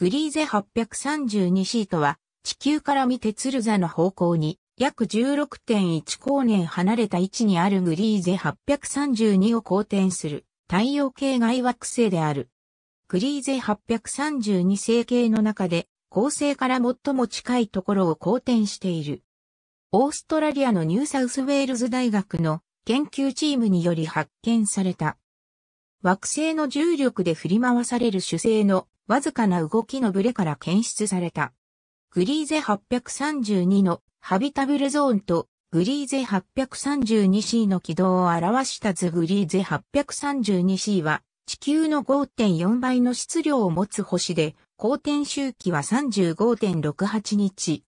グリーゼ832シートは、地球から見て鶴座の方向に、約16.1光年離れた位置にあるグリーゼ832を公転する太陽系外惑星である。グリーゼ832星系の中で、恒星から最も近いところを公転している。オーストラリアのニューサウスウェールズ大学の研究チームにより発見された。惑星の重力で振り回される主星のわずかな動きのブレから検出された。グリーゼ832のハビタブルゾーンとグリーゼ 832C の軌道を表した図グリーゼ 832C は地球の5.4倍の質量を持つ星で、公転周期は35.68日。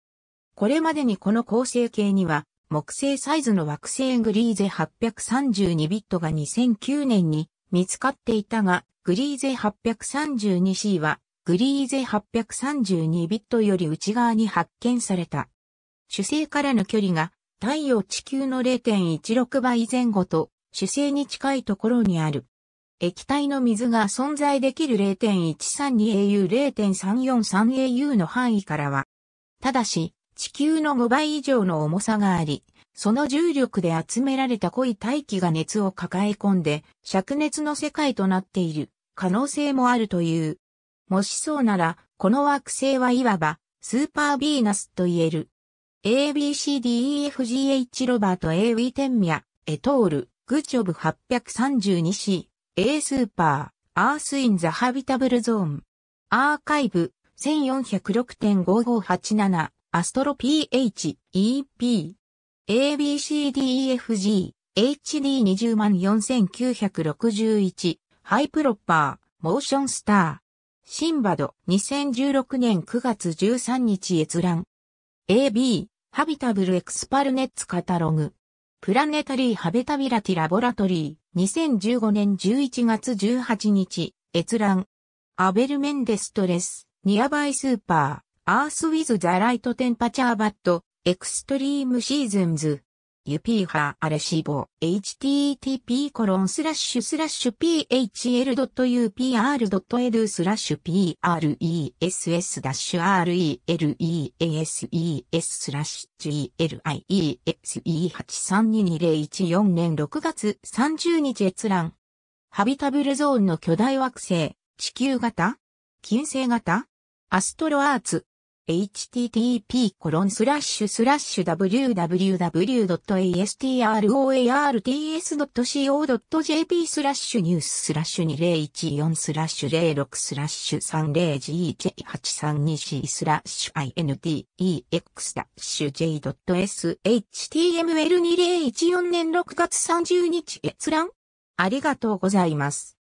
これまでにこの構成形には木星サイズの惑星グリーゼ832ビットが2009年に見つかっていたが、グリーゼ 832C は、グリーゼ832ビットより内側に発見された。主星からの距離が太陽地球の0.16倍前後と主星に近いところにある。液体の水が存在できる 0.132au、0.343au の範囲からは、ただし地球の5倍以上の重さがあり、その重力で集められた濃い大気が熱を抱え込んで、灼熱の世界となっている可能性もあるという。もしそうなら、この惑星はいわば、スーパービーナスと言える。ABCDEFGH ロバート A ウィテンミア、エトール、グチョブ 832C、A スーパー、アースインザハビタブルゾーン。アーカイブ、1406.5587、アストロ PH、EP。ABCDEFG、HD204961、ハイプロッパー、モーションスター。シンバド、2016年9月13日閲覧。AB、ハビタブルエクスパルネッツカタログ。プラネタリーハベタビラティラボラトリー、2015年11月18日、閲覧。アベル・メンデストレス、ニアバイスーパー、アース・ウィズ・ザ・ライト・テンパチャー・バット、エクストリームシーズンズ。ユピーハーアレシボ、http コロンスラッシュスラッシュ phl.upr.edu スラッシュ press ダッシュ releases スラッシュ g l i e s e 8 3 2 2 0 1年6月30日閲覧。ハビタブルゾーンの巨大惑星、地球型金星型アストロアーツ。http コロンスラッシュスラッシュ www.astroarts.co.jp スラッシュニューススラッシュ2014スラッシュ06スラッシュ 30GJ832C スラッシュ INTEX ダッシュ J.SHTML2014 年6月30日閲覧ありがとうございます。